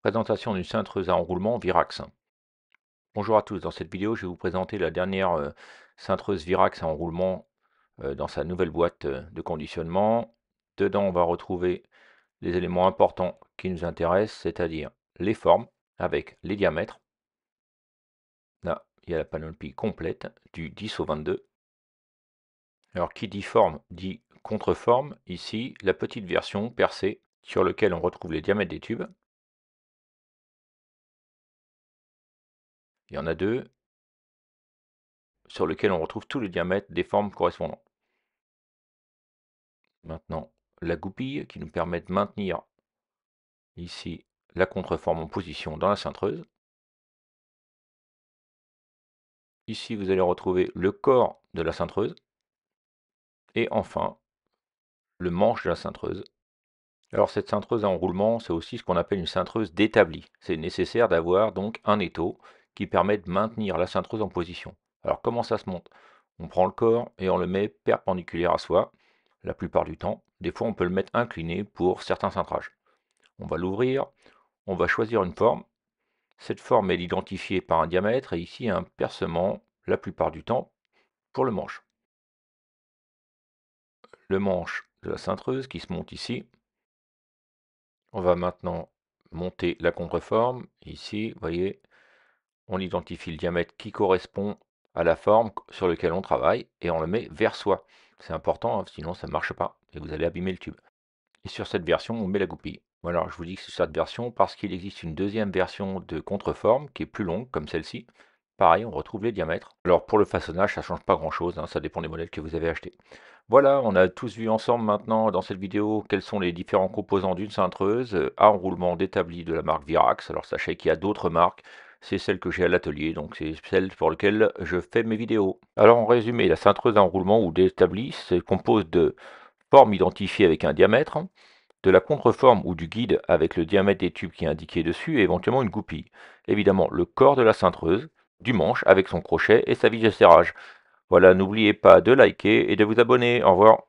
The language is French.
Présentation d'une cintreuse à enroulement Virax. Bonjour à tous, dans cette vidéo je vais vous présenter la dernière cintreuse euh, Virax à enroulement euh, dans sa nouvelle boîte euh, de conditionnement. Dedans on va retrouver les éléments importants qui nous intéressent, c'est-à-dire les formes avec les diamètres. Là, il y a la panoplie complète du 10 au 22. Alors qui dit forme dit contreforme. Ici, la petite version percée sur laquelle on retrouve les diamètres des tubes. Il y en a deux sur lesquels on retrouve tout le diamètre des formes correspondantes. Maintenant, la goupille qui nous permet de maintenir ici la contreforme en position dans la cintreuse. Ici, vous allez retrouver le corps de la cintreuse. Et enfin, le manche de la cintreuse. Alors cette cintreuse à enroulement, c'est aussi ce qu'on appelle une cintreuse d'établi. C'est nécessaire d'avoir donc un étau permet de maintenir la cintreuse en position. Alors comment ça se monte On prend le corps et on le met perpendiculaire à soi, la plupart du temps. Des fois on peut le mettre incliné pour certains cintrages. On va l'ouvrir, on va choisir une forme. Cette forme est identifiée par un diamètre et ici un percement, la plupart du temps, pour le manche. Le manche de la cintreuse qui se monte ici. On va maintenant monter la contreforme. Ici, voyez, on identifie le diamètre qui correspond à la forme sur laquelle on travaille et on le met vers soi. C'est important, hein, sinon ça ne marche pas et vous allez abîmer le tube. Et sur cette version, on met la goupille. Voilà, je vous dis que c'est cette version parce qu'il existe une deuxième version de contreforme qui est plus longue, comme celle-ci. Pareil, on retrouve les diamètres. Alors pour le façonnage, ça change pas grand-chose, hein, ça dépend des modèles que vous avez achetés. Voilà, on a tous vu ensemble maintenant dans cette vidéo quels sont les différents composants d'une cintreuse euh, à enroulement d'établi de la marque Virax. Alors sachez qu'il y a d'autres marques, c'est celle que j'ai à l'atelier, donc c'est celle pour laquelle je fais mes vidéos. Alors en résumé, la cintreuse d'enroulement ou d'établi se compose de formes identifiées avec un diamètre, de la contreforme ou du guide avec le diamètre des tubes qui est indiqué dessus et éventuellement une goupille. Évidemment, le corps de la cintreuse, du manche avec son crochet et sa vis de serrage. Voilà, n'oubliez pas de liker et de vous abonner. Au revoir.